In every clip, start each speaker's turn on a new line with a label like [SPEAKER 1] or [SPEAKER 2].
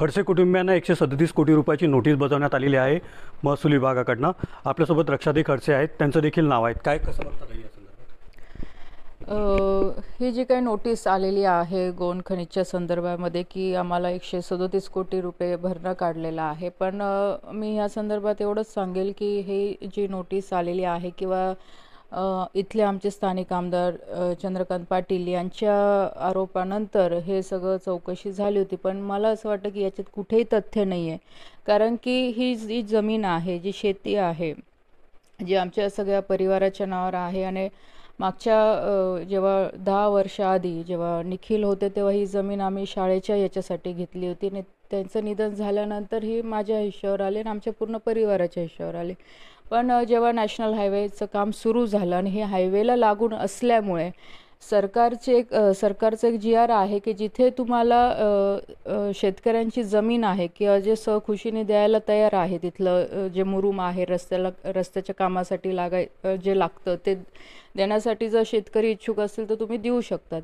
[SPEAKER 1] खडसे कुटुंबियांना एकशे सदतीस कोटी रुपयाची नोटीस बजावण्यात आलेली आहे महसूल विभागाकडनं आपल्यासोबत रक्षादी खडसे आहेत त्यांचं देखील नाव आहेत काय कसं ही जी काही नोटीस आलेली आहे गोन खनिजच्या संदर्भामध्ये की आम्हाला एकशे सदोतीस कोटी रुपये भरणं काढलेलं आहे पण मी या संदर्भात एवढंच सांगेल की हे जी नोटीस आलेली आहे किंवा इथले आमचे स्थानिक आमदार चंद्रकांत पाटील यांच्या आरोपानंतर हे सगळं चौकशी झाली होती पण मला असं वाटतं की याच्यात कुठेही तथ्य नाही आहे कारण की ही जी जमीन आहे जी शेती आहे जी आमच्या सगळ्या परिवाराच्या नावावर आहे आणि मागच्या जेव्हा दहा वर्षाआधी जेव्हा निखिल होते तेव्हा ही जमीन आम्ही शाळेच्या याच्यासाठी घेतली होती आणि त्यांचं निधन झाल्यानंतर ही माझ्या हिश्श्यावर आले आणि आमच्या पूर्ण परिवाराच्या हिश्यावर आले पण जेव्हा नॅशनल हायवेचं काम सुरू झालं आणि हे हायवेला लागून असल्यामुळे सरकारचे एक सरकारचं एक जी आर आहे की जिथे तुम्हाला शेतकऱ्यांची जमीन आहे किंवा जे सहखुशीने द्यायला तयार आहे तिथलं जे मुरूम आहे रस्त्याला रस्त्याच्या कामासाठी लागाय जे लागतं ते देण्यासाठी जर शेतकरी इच्छुक असतील तर तुम्ही देऊ शकतात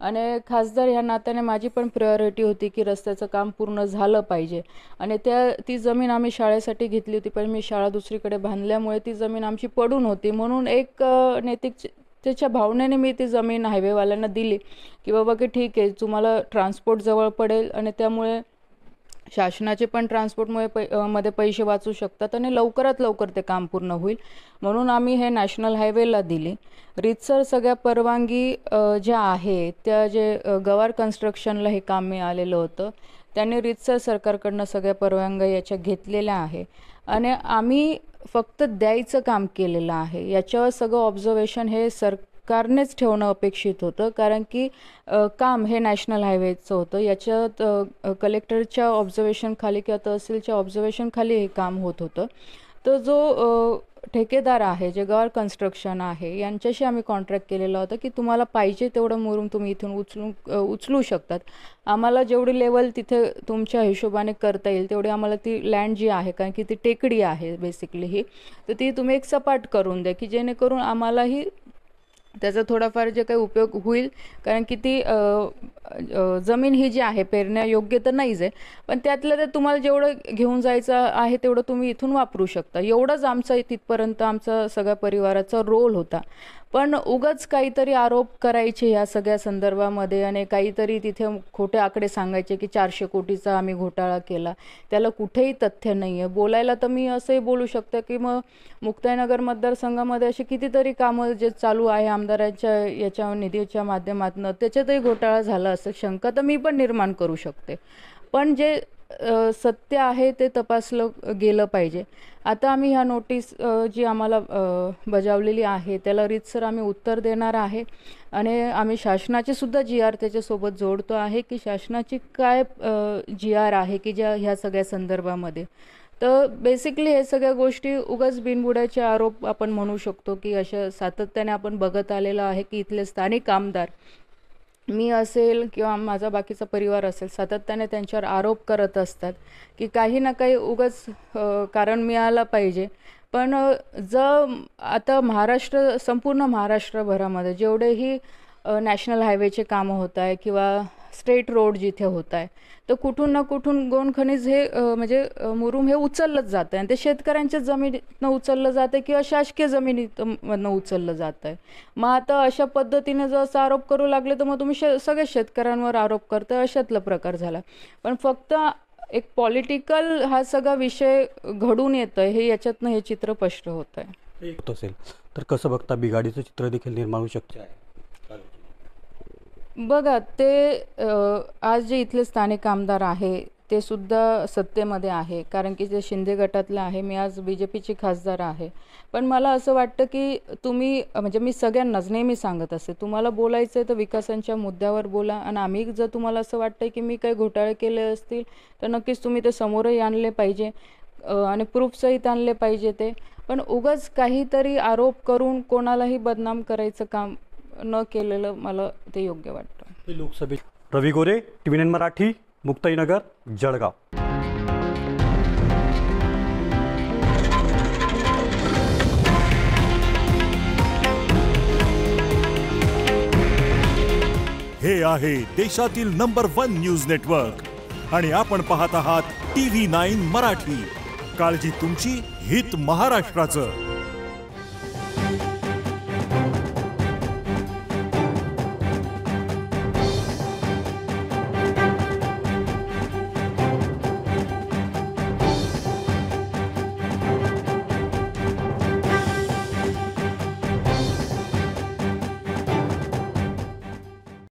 [SPEAKER 1] आणि खासदार ह्या नात्याने माझी पण प्रायोरिटी होती की रस्त्याचं काम पूर्ण झालं पाहिजे आणि त्या ती जमीन आम्ही शाळेसाठी घेतली होती पण मी शाळा दुसरीकडे बांधल्यामुळे ती जमीन आमची पडून होती म्हणून एक नैतिक त्याच्या भावनेने मी ती जमीन हायवेवाल्यांना दिली की बाबा की ठीक आहे तुम्हाला ट्रान्सपोर्ट जवळ पडेल आणि त्यामुळे शासनाचे पण ट्रान्सपोर्टमुळे पै मध्ये पैसे वाचू शकतात आणि लवकरात लवकर ते काम पूर्ण होईल म्हणून आम्ही हे नॅशनल हायवेला दिले रितसर सगळ्या परवानगी ज्या आहे त्या जे गवार कन्स्ट्रक्शनला हे काम मिळालेलं होतं त्यांनी रितसर सरकारकडनं सगळ्या परवानग्या याच्या घेतलेल्या आहे आणि आम्ही फक्त द्यायचं काम केलेलं आहे याच्यावर सगळं ऑब्झर्वेशन हे सरकारनेच ठेवणं अपेक्षित होतं कारण की काम हे नॅशनल हायवेचं होतं याच्यात कलेक्टरच्या ऑब्झर्वेशनखाली किंवा तहसीलच्या ऑब्झर्वेशनखाली हे काम होत होतं तर जो ठेकेदार आहे जगावर कन्स्ट्रक्शन आहे यांच्याशी आम्ही कॉन्ट्रॅक्ट केलेला होता की तुम्हाला पाहिजे तेवढं मुरूम तुम्ही इथून उचलू उचलू शकतात आम्हाला जेवढी लेवल तिथे तुमच्या हिशोबाने करता येईल तेवढी आम्हाला ती लँड जी आहे कारण की ती टेकडी आहे बेसिकली ही तर ती तुम्ही एक सपाट करून द्या की जेणेकरून आम्हालाही त्याचा थोडाफार जे काही उपयोग होईल कारण की ती जमीन ही जी आहे पेरण्या योग्य तर नाहीच आहे पण त्यातलं तर तुम्हाला जेवढं घेऊन जायचं आहे तेवढं तुम्ही इथून वापरू शकता एवढंच आमचं तिथपर्यंत आमचा सगळ्या परिवाराचा रोल होता पण उगच काहीतरी आरोप करायचे या सगळ्या संदर्भामध्ये आणि काहीतरी तिथे खोटे आकडे सांगायचे की चारशे कोटीचा आम्ही घोटाळा केला त्याला कुठेही तथ्य नाही आहे बोलायला तर मी असंही बोलू शकते की मग मुक्ताईनगर मतदारसंघामध्ये असे कितीतरी कामं जे चालू आहे आमदारांच्या याच्या निधीच्या माध्यमातून त्याच्यातही घोटाळा झाला असं शंका तर मी पण निर्माण करू शकते पण जे सत्य आहे ते तपासलं गेलं पाहिजे आता आम्ही ह्या नोटीस जी आम्हाला बजावलेली आहे त्याला रीतसर आम्ही उत्तर देणार आहे आणि आम्ही शासनाची सुद्धा जी आर त्याच्यासोबत जोडतो आहे की शासनाची काय जी आर आहे की ज्या ह्या सगळ्या संदर्भामध्ये तर बेसिकली हे सगळ्या गोष्टी उगाच बिनबुड्याचे आरोप आपण म्हणू शकतो की अशा सातत्याने आपण बघत आलेलं आहे की इथले स्थानिक आमदार मी असेल किंवा माझा बाकीचा परिवार असेल सातत्याने त्यांच्यावर आरोप करत असतात की काही ना काही उगच कारण मिळालं पाहिजे पण ज आता महाराष्ट्र संपूर्ण महाराष्ट्रभरामध्ये जेवढेही नॅशनल हायवेचे कामं होत आहे किंवा स्ट्रेट रोड जिथे होत आहे तर कुठून ना कुठून गोण खनिज हे म्हणजे मुरुम हे उचललंच जात आहे आणि ते शेतकऱ्यांच्या जमिनीतनं उचललं जाते किंवा शासकीय जमिनीतमधनं उचललं जात आहे मग आता अशा पद्धतीने जर असं आरोप करू लागले तर मग तुम्ही शे सगळ्या शेतकऱ्यांवर आरोप करताय अशातला प्रकार झाला पण फक्त एक पॉलिटिकल हा सगळा विषय घडून येतं हे याच्यातनं हे चित्र स्पष्ट होत आहे तर कसं बघता बिघाडीचं चित्र देखील निर्माण होऊ शकते बघा ते आज जे इथले स्थानिक आमदार आहे ते सुद्धा सत्तेमध्ये आहे कारण की जे शिंदे गटातले आहे मी आज बी जे पीची खासदार आहे पण मला असं वाटतं की तुम्ही म्हणजे मी सगळ्यांनाच नेहमी सांगत असते तुम्हाला बोलायचं आहे तर विकासांच्या मुद्द्यावर बोला आणि आम्ही जर तुम्हाला असं वाटतं की मी काही घोटाळे केले असतील तर नक्कीच तुम्ही ते समोरही आणले पाहिजे आणि प्रूफसहित आणले पाहिजे ते पण उगाच काहीतरी आरोप करून कोणालाही बदनाम करायचं काम न केलेलं मला ते योग्य वाटतं लोकसभेत रवी गोरे टी व्ही मराठी मुक्ताईनगर जळगाव हे आहे देशातील नंबर वन न्यूज नेटवर्क आणि आपण पाहत आहात टी व्ही नाईन मराठी काळजी तुमची हित महाराष्ट्राचं